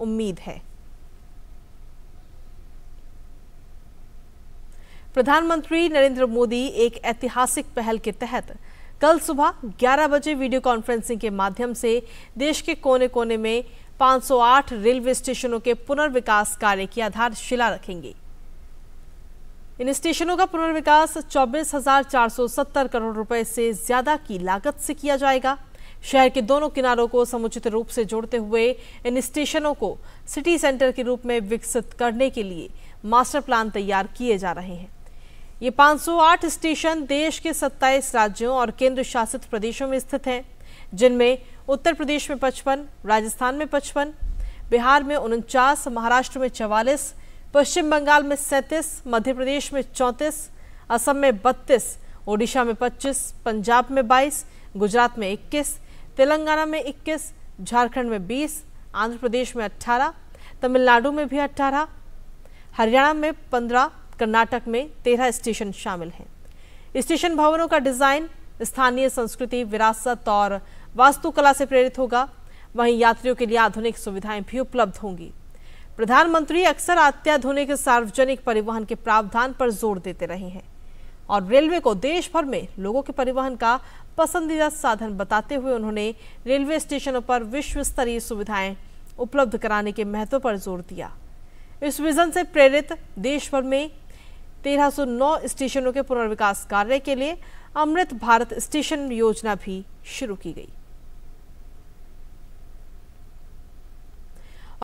उम्मीद है प्रधानमंत्री नरेंद्र मोदी एक ऐतिहासिक पहल के तहत कल सुबह 11 बजे वीडियो कॉन्फ्रेंसिंग के माध्यम से देश के कोने कोने में 508 रेलवे स्टेशनों के पुनर्विकास कार्य की आधारशिला रखेंगे इन स्टेशनों का पुनर्विकास 24,470 करोड़ रुपए से ज्यादा की लागत से किया जाएगा शहर के दोनों किनारों को समुचित रूप से जोड़ते हुए इन स्टेशनों को सिटी सेंटर के रूप में विकसित करने के लिए मास्टर प्लान तैयार किए जा रहे हैं ये 508 स्टेशन देश के 27 राज्यों और केंद्र शासित प्रदेशों में स्थित हैं जिनमें उत्तर प्रदेश में पचपन राजस्थान में पचपन बिहार में उनचास महाराष्ट्र में चवालीस पश्चिम बंगाल में सैंतीस मध्य प्रदेश में चौंतीस असम में बत्तीस ओडिशा में 25, पंजाब में 22, गुजरात में 21, तेलंगाना में 21, झारखंड में 20, आंध्र प्रदेश में 18, तमिलनाडु में भी 18, हरियाणा में 15, कर्नाटक में 13 स्टेशन शामिल हैं स्टेशन भवनों का डिजाइन स्थानीय संस्कृति विरासत और वास्तुकला से प्रेरित होगा वहीं यात्रियों के लिए आधुनिक सुविधाएं भी उपलब्ध होंगी प्रधानमंत्री अक्सर अत्याधुनिक सार्वजनिक परिवहन के प्रावधान पर जोर देते रहे हैं और रेलवे को देश भर में लोगों के परिवहन का पसंदीदा साधन बताते हुए उन्होंने रेलवे स्टेशनों पर विश्व स्तरीय सुविधाएं उपलब्ध कराने के महत्व पर जोर दिया इस विजन से प्रेरित देश भर में 1309 स्टेशनों के पुनर्विकास कार्य के लिए अमृत भारत स्टेशन योजना भी शुरू की गई